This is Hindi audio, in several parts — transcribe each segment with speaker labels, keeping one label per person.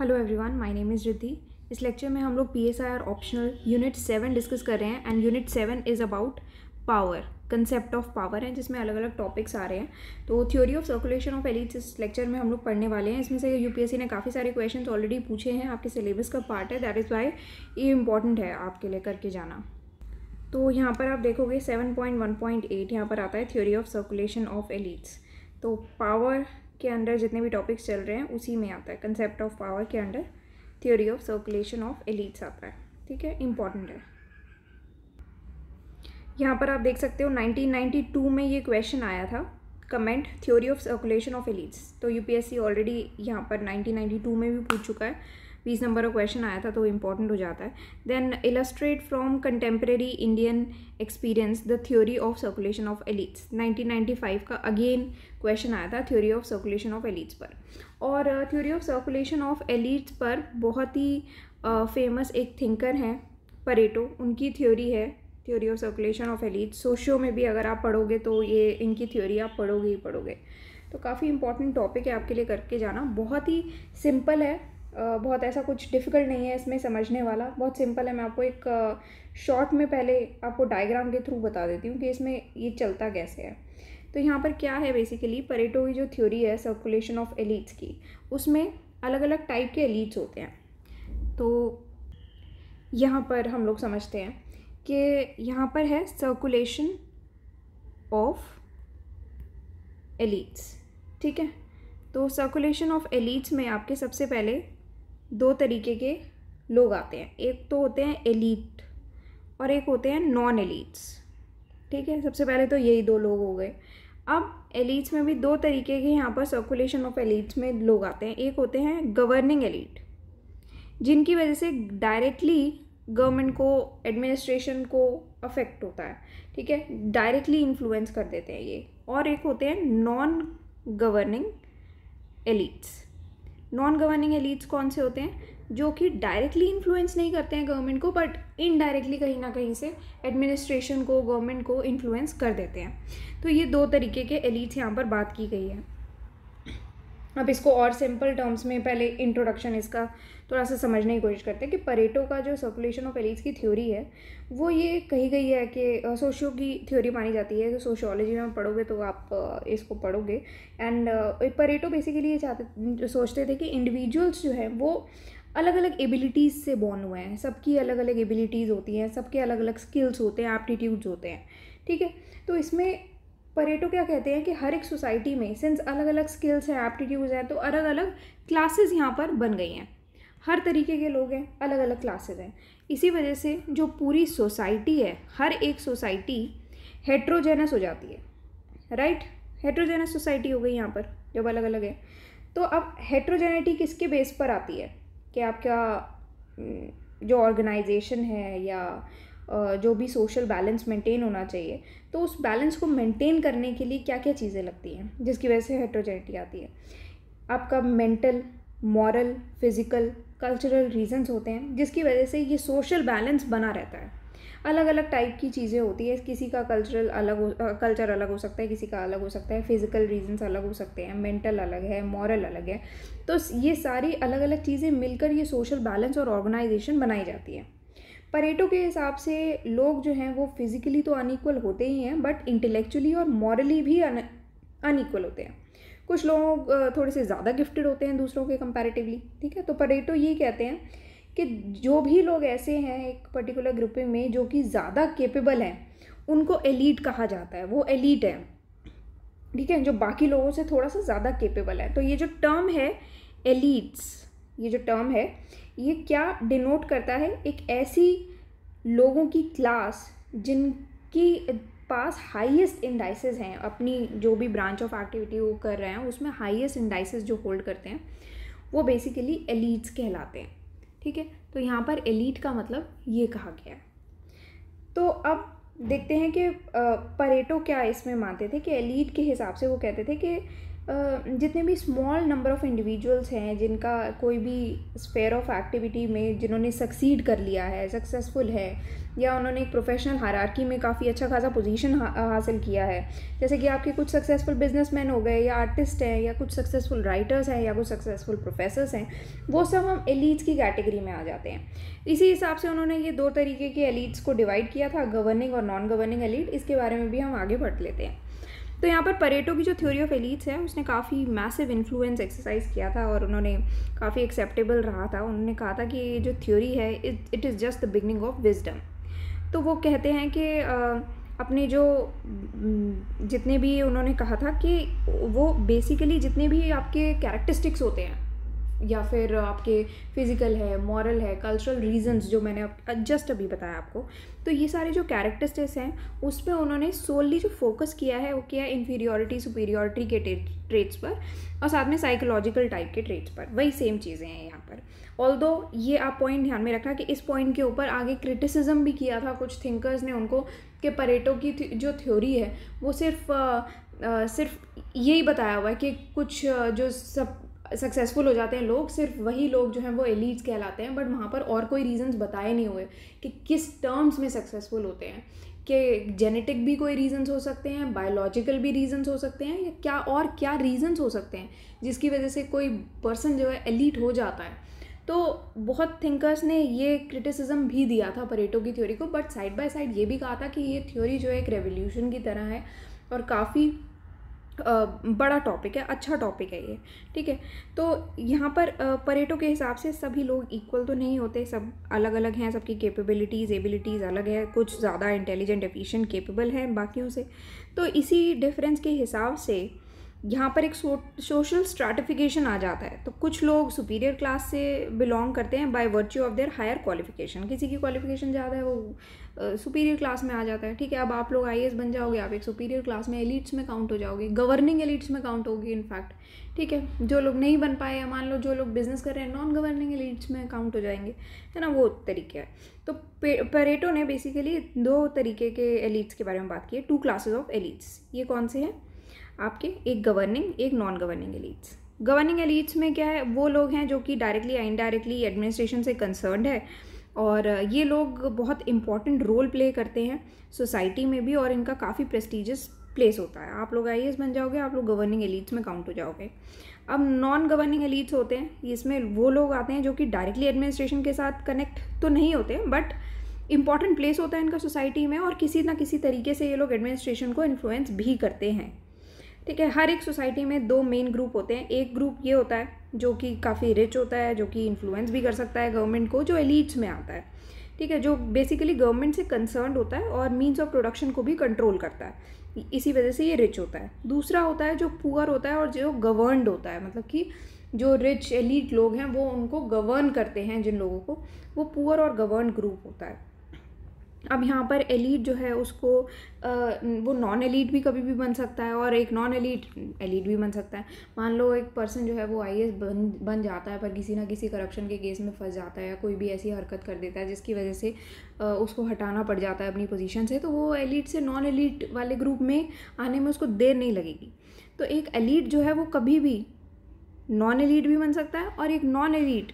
Speaker 1: hello everyone my name is Riddhi इस लेक्चर में हम लोग P S I R optional unit seven discuss कर रहे हैं and unit seven is about power concept of power है जिसमें अलग अलग टॉपिक्स आ रहे हैं तो theory of circulation of elites इस लेक्चर में हम लोग पढ़ने वाले हैं इसमें से यूपीएससी ने काफ़ी सारे क्वेश्चन ऑलरेडी पूछे हैं आपके सिलेबस का पार्ट है दैट इज़ वाई ये इंपॉर्टेंट है आपके लिए करके जाना तो यहाँ पर आप देखोगे seven point one point eight यहाँ पर आता है theory of circulation of elites तो पावर के अंडर जितने भी टॉपिक्स चल रहे हैं उसी में आता है कंसेप्ट ऑफ पावर के under theory of circulation of elites आता है ठीक है इम्पॉर्टेंट है यहाँ पर आप देख सकते हो 1992 में ये क्वेश्चन आया था comment theory of circulation of elites तो यूपीएससी ऑलरेडी यहाँ पर 1992 में भी पूछ चुका है बीस नंबर का क्वेश्चन आया था तो इम्पॉर्टेंट हो जाता है then illustrate from contemporary Indian experience the theory of circulation of elites 1995 का अगेन क्वेश्चन आया था theory of circulation of elites पर और theory of circulation of elites पर बहुत ही फेमस uh, एक थिंकर हैं परेटो उनकी थ्योरी है theory of circulation of elite socio में भी अगर आप पढ़ोगे तो ये इनकी थ्योरी आप पढ़ोगे ही पढ़ोगे तो काफ़ी इंपॉर्टेंट टॉपिक है आपके लिए करके जाना बहुत ही सिंपल है बहुत ऐसा कुछ डिफ़िकल्ट नहीं है इसमें समझने वाला बहुत सिंपल है मैं आपको एक शॉर्ट में पहले आपको डायग्राम के थ्रू बता देती हूँ कि इसमें ये चलता कैसे है तो यहाँ पर क्या है बेसिकली परेटो की जो थ्योरी है सर्कुलेशन ऑफ एलिट्स की उसमें अलग अलग टाइप के एलिट्स होते हैं तो यहाँ पर हम लोग समझते हैं कि यहाँ पर है सर्कुलेशन ऑफ एलिट्स ठीक है तो सर्कुलेशन ऑफ एलिट्स में आपके सबसे पहले दो तरीके के लोग आते हैं एक तो होते हैं एलिट और एक होते हैं नॉन एलीट्स ठीक है सबसे पहले तो यही दो लोग हो गए अब एलीट्स में भी दो तरीके के यहाँ पर सर्कुलेशन ऑफ एलिट्स में लोग आते हैं एक होते हैं गवर्निंग एलीट जिनकी वजह से डायरेक्टली गवर्नमेंट को एडमिनिस्ट्रेशन को अफेक्ट होता है ठीक है डायरेक्टली इन्फ्लुएंस कर देते हैं ये और एक होते हैं non governing elites non governing elites कौन से होते हैं जो कि डायरेक्टली इन्फ्लुएंस नहीं करते हैं गवर्नमेंट को बट इनडायरेक्टली कहीं ना कहीं से एडमिनिस्ट्रेशन को गवर्नमेंट को इन्फ्लुएंस कर देते हैं तो ये दो तरीके के एलिट्स यहाँ पर बात की गई है अब इसको और सिंपल टर्म्स में पहले इंट्रोडक्शन इसका थोड़ा सा समझने की कोशिश करते हैं कि परेटो का जो सर्कुलेशन ऑफ एलिज की थ्योरी है वो ये कही गई है कि सोशियो की थ्योरी मानी जाती है तो सोशियोलॉजी में पढ़ोगे तो आप इसको पढ़ोगे एंड परेटो बेसिकली ये चाहते सोचते थे कि इंडिविजुअल्स जो हैं वो अलग अलग एबिलिटीज़ से बॉर्न हुए हैं सबकी अलग अलग एबिलिटीज़ होती हैं सबके अलग अलग स्किल्स होते हैं एप्टीट्यूड्स होते हैं ठीक है तो इसमें परेटो क्या कहते हैं कि हर एक सोसाइटी में सिंस अलग अलग स्किल्स हैं एप्टीट्यूड्स हैं तो अलग अलग क्लासेस यहाँ पर बन गई हैं हर तरीके के लोग हैं अलग अलग क्लासेस हैं इसी वजह से जो पूरी सोसाइटी है हर एक सोसाइटी हेट्रोजेनस हो जाती है राइट हेट्रोजेनस सोसाइटी हो गई यहाँ पर जब अलग अलग है तो अब हेट्रोजेनिटी किसके बेस पर आती है कि आपका हम्म, जो ऑर्गेनाइजेशन है या जो भी सोशल बैलेंस मेंटेन होना चाहिए तो उस बैलेंस को मेंटेन करने के लिए क्या क्या चीज़ें लगती हैं जिसकी वजह से हेट्रोजेनिटी आती है आपका mental moral physical cultural reasons होते हैं जिसकी वजह से ये सोशल बैलेंस बना रहता है अलग अलग टाइप की चीज़ें होती है किसी का कल्चरल अलग हो कल्चर अलग हो सकता है किसी का अलग हो सकता है फिज़िकल रीजंस अलग हो सकते हैं मेंटल अलग है मॉरल अलग है तो ये सारी अलग अलग चीज़ें मिलकर ये सोशल बैलेंस और ऑर्गेनाइजेशन बनाई जाती है परेटो के हिसाब से लोग जो हैं वो फिज़िकली तो अनइक्वल होते ही हैं बट इंटेलेक्चुअली और मॉरली भी अनइक्वल होते हैं कुछ लोग थोड़े से ज़्यादा गिफ्टेड होते हैं दूसरों के कंपैरेटिवली ठीक है तो परेटो ये कहते हैं कि जो भी लोग ऐसे हैं एक पर्टिकुलर ग्रुप में जो कि ज़्यादा केपेबल हैं उनको एलीट कहा जाता है वो एलीट है ठीक है जो बाकी लोगों से थोड़ा सा ज़्यादा केपेबल है तो ये जो टर्म है एलीट्स ये जो टर्म है ये क्या डिनोट करता है एक ऐसी लोगों की क्लास जिनकी पास हाईएस्ट इंडाइसेस हैं अपनी जो भी ब्रांच ऑफ एक्टिविटी वो कर रहे हैं उसमें हाईएस्ट इंडाइसेस जो होल्ड करते हैं वो बेसिकली एलिट्स कहलाते हैं ठीक है तो यहाँ पर एलीट का मतलब ये कहा गया है तो अब देखते हैं कि परेटो क्या इसमें मानते थे कि एलिट के हिसाब से वो कहते थे कि जितने भी स्मॉल नंबर ऑफ़ इंडिविजुअल्स हैं जिनका कोई भी स्पेयर ऑफ एक्टिविटी में जिन्होंने सक्सीड कर लिया है सक्सेसफुल है या उन्होंने एक प्रोफेशनल हरारकी में काफ़ी अच्छा खासा पोजीशन हा, हासिल किया है जैसे कि आपके कुछ सक्सेसफुल बिजनेसमैन हो गए या आर्टिस्ट हैं या कुछ सक्सेसफुल राइटर्स हैं या कुछ सक्सेसफुल प्रोफेसर्स हैं वो सब हम एलिट्स की कैटेगरी में आ जाते हैं इसी हिसाब से उन्होंने ये दो तरीके के एलिट्स को डिवाइड किया था गवर्निंग और नॉन गवर्निंग एलिट इसके बारे में भी हम आगे बढ़ लेते हैं तो यहाँ पर परेटो की जो थ्योरी ऑफ एलिट्स है उसने काफ़ी मैसिव इन्फ्लुएंस एक्सरसाइज किया था और उन्होंने काफ़ी एक्सेप्टेबल रहा था उन्होंने कहा था कि जो थ्योरी है it is just the beginning of wisdom तो वो कहते हैं कि अपने जो जितने भी उन्होंने कहा था कि वो बेसिकली जितने भी आपके कैरेक्टरिस्टिक्स होते हैं या फिर आपके फिज़िकल है मॉरल है कल्चरल रीजंस जो मैंने जस्ट अभी बताया आपको तो ये सारे जो कैरेक्टरिस्टिक्स हैं उस पर उन्होंने सोलली जो फोकस किया है वो किया है इन्फीरियोरिटी सुपीरियोरिटी के ट्रेट्स पर और साथ में साइकोलॉजिकल टाइप के ट्रेट्स पर वही सेम चीज़ें हैं यहाँ पर ऑल ये आप पॉइंट ध्यान में रखना कि इस पॉइंट के ऊपर आगे क्रिटिसिज्म भी किया था कुछ थिंकर्स ने उनको कि परेटो की जो थ्योरी है वो सिर्फ आ, आ, सिर्फ यही बताया हुआ है कि कुछ जो सब सक्सेसफुल हो जाते हैं लोग सिर्फ वही लोग जो हैं वो एलीट्स कहलाते हैं बट वहाँ पर और कोई रीजंस बताए नहीं हुए कि किस टर्म्स में सक्सेसफुल होते हैं कि जेनेटिक भी कोई रीजंस हो सकते हैं बायोलॉजिकल भी रीजंस हो सकते हैं या क्या और क्या रीजंस हो सकते हैं जिसकी वजह से कोई पर्सन जो है एलीट हो जाता है तो बहुत थिंकर्स ने ये क्रिटिसिज्म भी दिया था परेटो की थ्योरी को बट साइड बाय साइड ये भी कहा था कि ये थ्योरी जो है एक रेवोल्यूशन की तरह है और काफ़ी बड़ा टॉपिक है अच्छा टॉपिक है ये ठीक है तो यहाँ पर परेटो के हिसाब से सभी लोग इक्वल तो नहीं होते सब अलग अलग हैं सबकी कैपेबिलिटीज़ एबिलिटीज़ अलग है कुछ ज़्यादा इंटेलिजेंट एफिशिएंट कैपेबल हैं बाकियों से तो इसी डिफरेंस के हिसाब से यहाँ पर एक सो, सोशल स्ट्राटिफिकेशन आ जाता है तो कुछ लोग सुपीरियर क्लास से बिलोंग करते हैं by virtue of their higher qualification किसी की क्वालिफिकेशन ज़्यादा है वो सुपीरियर क्लास में आ जाता है ठीक है अब आप लोग आई बन जाओगे आप एक सुपीरियर क्लास में एलिट्स में काउंट हो जाओगे गवर्निंग एलिट्स में काउंट होगी इनफैक्ट ठीक है जो लोग नहीं बन पाए मान लो जो लोग बिजनेस कर रहे हैं नॉन गवर्निंग एलिट्स में काउंट हो जाएंगे है ना वो तरीके है तो पेरेटो ने बेसिकली दो तरीके के एलिट्स के बारे में बात की है टू क्लासेज ऑफ एलिट्स ये कौन से हैं आपके एक गवर्निंग एक non governing elites governing elites में क्या है वो लोग हैं जो कि डायरेक्टली या इनडायरेक्टली एडमिनिस्ट्रेशन से कंसर्नड है और ये लोग बहुत इम्पॉर्टेंट रोल प्ले करते हैं सोसाइटी में भी और इनका काफ़ी प्रेस्टिजियस प्लेस होता है आप लोग आई बन जाओगे आप लोग गवर्निंग एलिट्स में काउंट हो जाओगे अब नॉन गवर्निंग एलिट्स होते हैं इसमें वो लोग आते हैं जो कि डायरेक्टली एडमिनिस्ट्रेशन के साथ कनेक्ट तो नहीं होते बट इम्पॉर्टेंट प्लेस होता है इनका सोसाइटी में और किसी ना किसी तरीके से ये लोग एडमिनिस्ट्रेशन को इन्फ्लुएंस भी करते हैं ठीक है हर एक सोसाइटी में दो मेन ग्रुप होते हैं एक ग्रुप ये होता है जो कि काफ़ी रिच होता है जो कि इन्फ्लुएंस भी कर सकता है गवर्नमेंट को जो एलिट्स में आता है ठीक है जो बेसिकली गवर्नमेंट से कंसर्न होता है और मीन्स ऑफ प्रोडक्शन को भी कंट्रोल करता है इसी वजह से ये रिच होता है दूसरा होता है जो पुअर होता है और जो गवर्नड होता है मतलब कि जो रिच एलिट लोग हैं वो उनको गवर्न करते हैं जिन लोगों को वो पुअर और गवर्न ग्रुप होता है अब यहाँ पर एलिट जो है उसको आ, वो नॉन एलिट भी कभी भी बन सकता है और एक नॉन एलिट एलिट भी बन सकता है मान लो एक पर्सन जो है वो आई बन बन जाता है पर किसी ना किसी करप्शन के केस में फंस जाता है या कोई भी ऐसी हरकत कर देता है जिसकी वजह से आ, उसको हटाना पड़ जाता है अपनी पोजिशन से तो वो एलिट से नॉन एलिट वाले ग्रुप में आने में उसको देर नहीं लगेगी तो एक एलिट जो है वो कभी भी नॉन एलिट भी बन सकता है और एक नॉन एलिट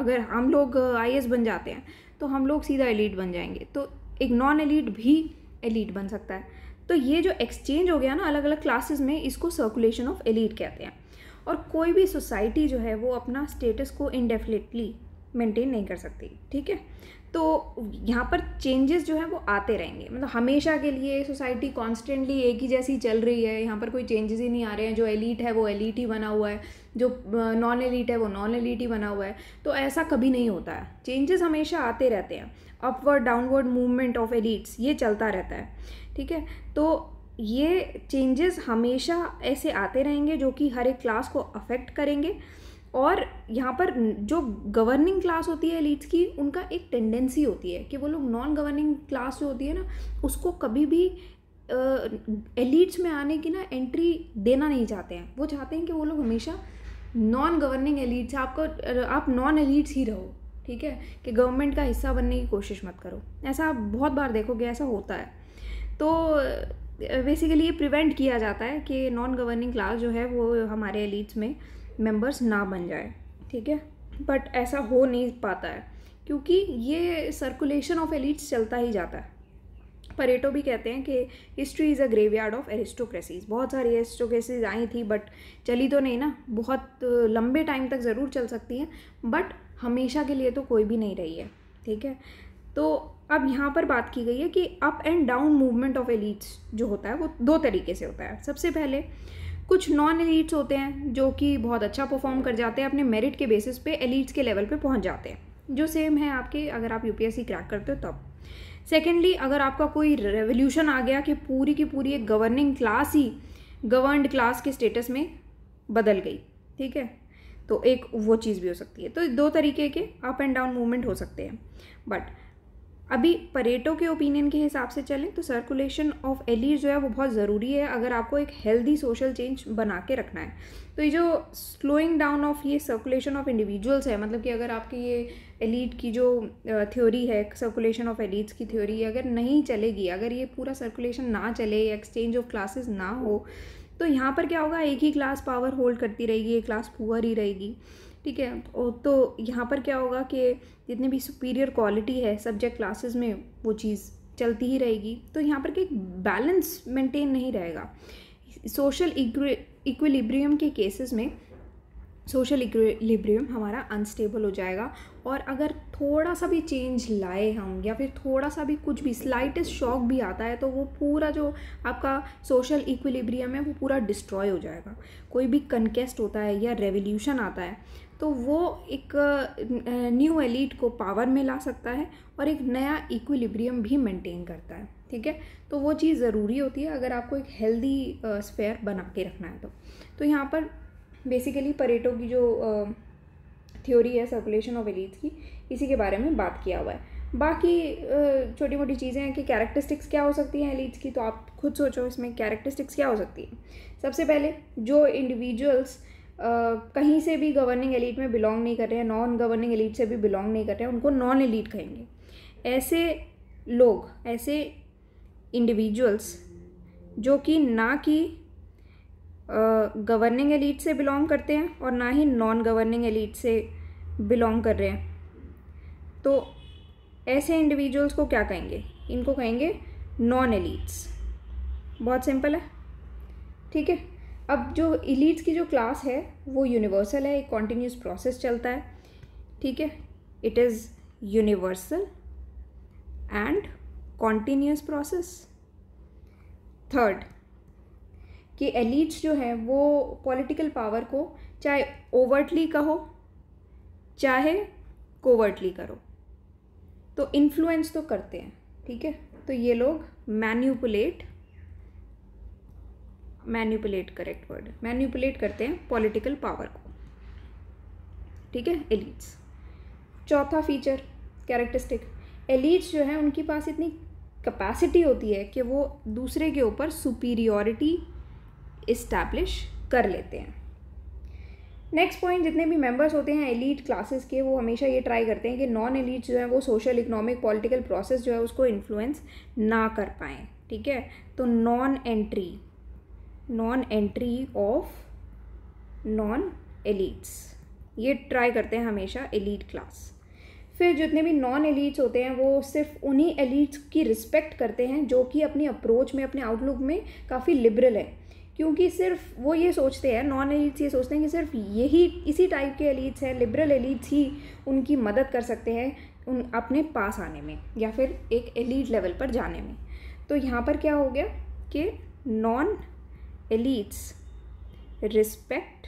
Speaker 1: अगर हम लोग आई बन जाते हैं तो हम लोग सीधा एलिट बन जाएंगे तो एक नॉन एलीट भी एलीट बन सकता है तो ये जो एक्सचेंज हो गया ना अलग अलग क्लासेस में इसको सर्कुलेशन ऑफ एलिट कहते हैं और कोई भी सोसाइटी जो है वो अपना स्टेटस को इनडेफिनेटली मेंटेन नहीं कर सकती ठीक है तो यहाँ पर चेंजेस जो है वो आते रहेंगे मतलब हमेशा के लिए सोसाइटी कॉन्स्टेंटली एक ही जैसी चल रही है यहाँ पर कोई चेंजेस ही नहीं आ रहे हैं जो एलीट है वो एलीट ही बना हुआ है जो नॉन एलीट है वो नॉन एलीट ही बना हुआ है तो ऐसा कभी नहीं होता है चेंजेस हमेशा आते रहते हैं upward downward movement of elites ये चलता रहता है ठीक है तो ये चेंजेस हमेशा ऐसे आते रहेंगे जो कि हर एक क्लास को अफेक्ट करेंगे और यहाँ पर जो गवर्निंग क्लास होती है एलिट्स की उनका एक टेंडेंसी होती है कि वो लोग नॉन गवर्निंग क्लास जो होती है ना उसको कभी भी एलिट्स में आने की ना एंट्री देना नहीं चाहते हैं वो चाहते हैं कि वो लोग हमेशा नॉन गवर्निंग एलिट्स आपको आप नॉन एलिट्स ही रहो ठीक है कि गवर्नमेंट का हिस्सा बनने की कोशिश मत करो ऐसा आप बहुत बार देखोगे ऐसा होता है तो बेसिकली ये प्रिवेंट किया जाता है कि नॉन गवर्निंग क्लास जो है वो हमारे एलिट्स में मेंबर्स ना बन जाए ठीक है बट ऐसा हो नहीं पाता है क्योंकि ये सर्कुलेशन ऑफ एलिट्स चलता ही जाता है परेटो भी कहते हैं कि history is a graveyard of aristocracies बहुत सारी एरिस्टोक्रेसीज आई थी बट चली तो नहीं ना बहुत लंबे टाइम तक ज़रूर चल सकती हैं बट हमेशा के लिए तो कोई भी नहीं रही है ठीक है तो अब यहाँ पर बात की गई है कि up and down movement of elites जो होता है वो दो तरीके से होता है सबसे पहले कुछ नॉन एलिट्स होते हैं जो कि बहुत अच्छा परफॉर्म कर जाते हैं अपने मेरिट के बेसिस पे एलिट्स के लेवल पे पहुंच जाते हैं जो सेम है आपके अगर आप यूपीएससी क्रैक करते हो तब सेकेंडली अगर आपका कोई रेवोल्यूशन आ गया कि पूरी की पूरी एक गवर्निंग क्लास ही गवर्नड क्लास के स्टेटस में बदल गई ठीक है तो एक वो चीज़ भी हो सकती है तो दो तरीके के अप एंड डाउन मूवमेंट हो सकते हैं बट अभी परेटो के ओपिनियन के हिसाब से चलें तो सर्कुलेशन ऑफ एलीर जो है वो बहुत ज़रूरी है अगर आपको एक हेल्दी सोशल चेंज बना के रखना है तो ये जो स्लोइंग डाउन ऑफ ये सर्कुलेशन ऑफ इंडिविजुअल्स है मतलब कि अगर आपकी ये एलिट की जो थ्योरी है सर्कुलेशन ऑफ एलिट्स की थ्योरी अगर नहीं चलेगी अगर ये पूरा सर्कुलेशन ना चले एक्सचेंज ऑफ क्लासेस ना हो तो यहाँ पर क्या होगा एक ही क्लास पावर होल्ड करती रहेगी एक क्लास पुअर ही रहेगी ठीक है तो यहाँ पर क्या होगा कि जितनी भी सुपीरियर क्वालिटी है सब्जेक्ट क्लासेस में वो चीज़ चलती ही रहेगी तो यहाँ पर एक बैलेंस मेंटेन नहीं रहेगा सोशल इक्विलिब्रियम के केसेस में सोशल इक्विलिब्रियम हमारा अनस्टेबल हो जाएगा और अगर थोड़ा सा भी चेंज लाए हम या फिर थोड़ा सा भी कुछ भी स्लाइटेस्ट शॉक भी आता है तो वो पूरा जो आपका सोशल इक्वलिब्रियम है वो पूरा डिस्ट्रॉय हो जाएगा कोई भी कंकेस्ट होता है या रेवोल्यूशन आता है तो वो एक न्यू एलिट को पावर में ला सकता है और एक नया इक्विलिब्रियम भी मेंटेन करता है ठीक है तो वो चीज़ ज़रूरी होती है अगर आपको एक हेल्दी स्फेयर बना के रखना है तो, तो यहाँ पर बेसिकली परेटो की जो थ्योरी है सर्कुलेशन ऑफ एलिट्स की इसी के बारे में बात किया हुआ है बाकी छोटी मोटी चीज़ें हैं कि कैरेक्टरिस्टिक्स क्या हो सकती हैं एलिट्स की तो आप खुद सोचो इसमें कैरेक्टरिस्टिक्स क्या हो सकती है सबसे पहले जो इंडिविजुअल्स कहीं से भी गवर्निंग एलिट में बिलोंग नहीं कर रहे हैं नॉन गवर्निंग एलिट से भी बिलोंग नहीं कर रहे हैं उनको नॉन एलिट कहेंगे ऐसे लोग ऐसे इंडिविजुअल्स जो कि ना कि गवर्निंग एलीट से बिलोंग करते हैं और ना ही नॉन गवर्निंग एलीट से बिलोंग कर रहे हैं तो ऐसे इंडिविजुअल्स को क्या कहेंगे इनको कहेंगे नॉन एलीट्स बहुत सिंपल है ठीक है अब जो इलीट्स की जो क्लास है वो यूनिवर्सल है एक कॉन्टीन्यूस प्रोसेस चलता है ठीक है it is universal and continuous process third कि एलिट्स जो हैं वो पॉलिटिकल पावर को चाहे ओवर्टली कहो चाहे कोवर्टली करो तो इन्फ्लुएंस तो करते हैं ठीक है तो ये लोग manipulate manipulate correct word manipulate करते हैं पॉलिटिकल पावर को ठीक है एलिट्स चौथा फीचर कैरेक्टरिस्टिक एलिट्स जो है उनके पास इतनी कैपेसिटी होती है कि वो दूसरे के ऊपर सुपीरियोरिटी इस्टेब्लिश कर लेते हैं नेक्स्ट पॉइंट जितने भी मेंबर्स होते हैं एलीट क्लासेस के वो हमेशा ये ट्राई करते हैं कि नॉन एलीट जो है वो सोशल इकोनॉमिक पॉलिटिकल प्रोसेस जो है उसको इन्फ्लुएंस ना कर पाएँ ठीक है तो non entry non entry of non elites ये ट्राई करते हैं हमेशा एलीट क्लास फिर जितने भी नॉन एलीट्स होते हैं वो सिर्फ उन्हीं एलीट्स की रिस्पेक्ट करते हैं जो कि अपनी अप्रोच में अपने आउटलुक में काफ़ी लिबरल है क्योंकि सिर्फ वो ये सोचते हैं नॉन एलिट्स ये सोचते हैं कि सिर्फ यही इसी टाइप के एलिट्स हैं लिबरल एलिट्स ही उनकी मदद कर सकते हैं उन अपने पास आने में या फिर एक एलिट लेवल पर जाने में तो यहाँ पर क्या हो गया कि non elites respect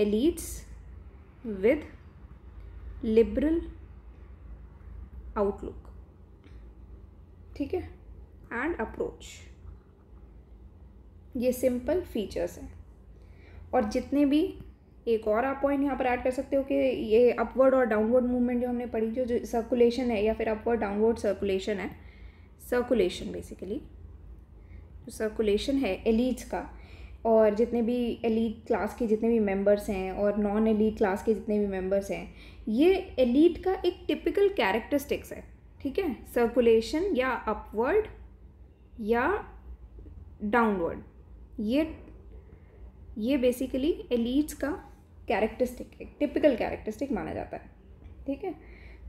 Speaker 1: elites with liberal outlook ठीक है एंड अप्रोच ये सिंपल फीचर्स हैं और जितने भी एक और आप पॉइंट यहाँ पर ऐड कर सकते हो कि ये अपवर्ड और डाउनवर्ड मूवमेंट जो हमने पढ़ी जो जो सर्कुलेशन है या फिर अपवर्ड डाउनवर्ड सर्कुलेशन है सर्कुलेशन बेसिकली जो सर्कुलेशन है एलिट्स का और जितने भी एलिट क्लास के जितने भी मेंबर्स हैं और नॉन एलिट क्लास के जितने भी मेंबर्स हैं ये एलिट का एक टिपिकल कैरेक्टरिस्टिक्स है ठीक है सर्कुलेशन या अपवर्ड या डाउनवर्ड ये ये बेसिकली एलिट्स का कैरेक्टरिस्टिक एक टिपिकल कैरेक्टरिस्टिक माना जाता है ठीक है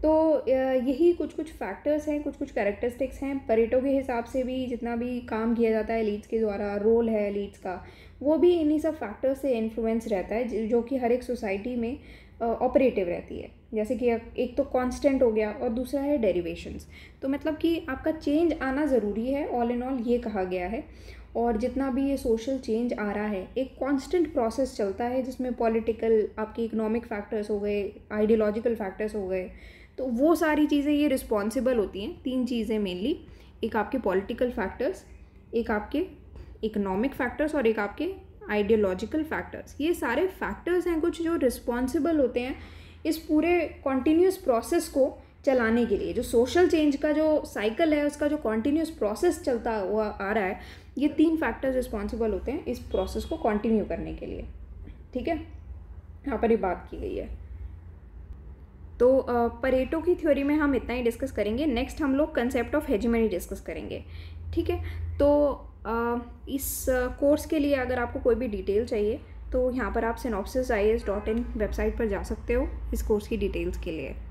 Speaker 1: तो यही कुछ कुछ फैक्टर्स हैं कुछ कुछ कैरेक्टरिस्टिक्स हैं पर्यटों के हिसाब से भी जितना भी काम किया जाता है लीड्स के द्वारा रोल है लीड्स का वो भी इन्हीं सब फैक्टर्स से इन्फ्लुएंस रहता है जो कि हर एक सोसाइटी में ऑपरेटिव रहती है जैसे कि एक तो कांस्टेंट हो गया और दूसरा है डेरिवेशंस तो मतलब कि आपका चेंज आना ज़रूरी है ऑल इन ऑल ये कहा गया है और जितना भी ये सोशल चेंज आ रहा है एक कांस्टेंट प्रोसेस चलता है जिसमें पॉलिटिकल आपके इकोनॉमिक फैक्टर्स हो गए आइडियोलॉजिकल फैक्टर्स हो गए तो वो सारी चीज़ें ये रिस्पॉन्सिबल होती हैं तीन चीज़ें मेनली एक आपके पॉलिटिकल फैक्टर्स एक आपके इकोनॉमिक फैक्टर्स और एक आपके आइडियोलॉजिकल फैक्टर्स ये सारे फैक्टर्स हैं कुछ जो रिस्पॉन्सिबल होते हैं इस पूरे कॉन्टीन्यूस प्रोसेस को चलाने के लिए जो सोशल चेंज का जो साइकिल है उसका जो कॉन्टीन्यूस प्रोसेस चलता हुआ आ रहा है ये तीन फैक्टर्स रिस्पॉन्सिबल होते हैं इस प्रोसेस को कॉन्टिन्यू करने के लिए ठीक है यहाँ पर ये बात की गई है तो परेटो की थ्योरी में हम इतना ही डिस्कस करेंगे नेक्स्ट हम लोग कंसेप्ट ऑफ हेजमनी डिस्कस करेंगे ठीक है तो इस कोर्स के लिए अगर आपको कोई भी डिटेल चाहिए तो यहाँ पर आप सिनॉप्सिस आई वेबसाइट पर जा सकते हो इस कोर्स की डिटेल्स के लिए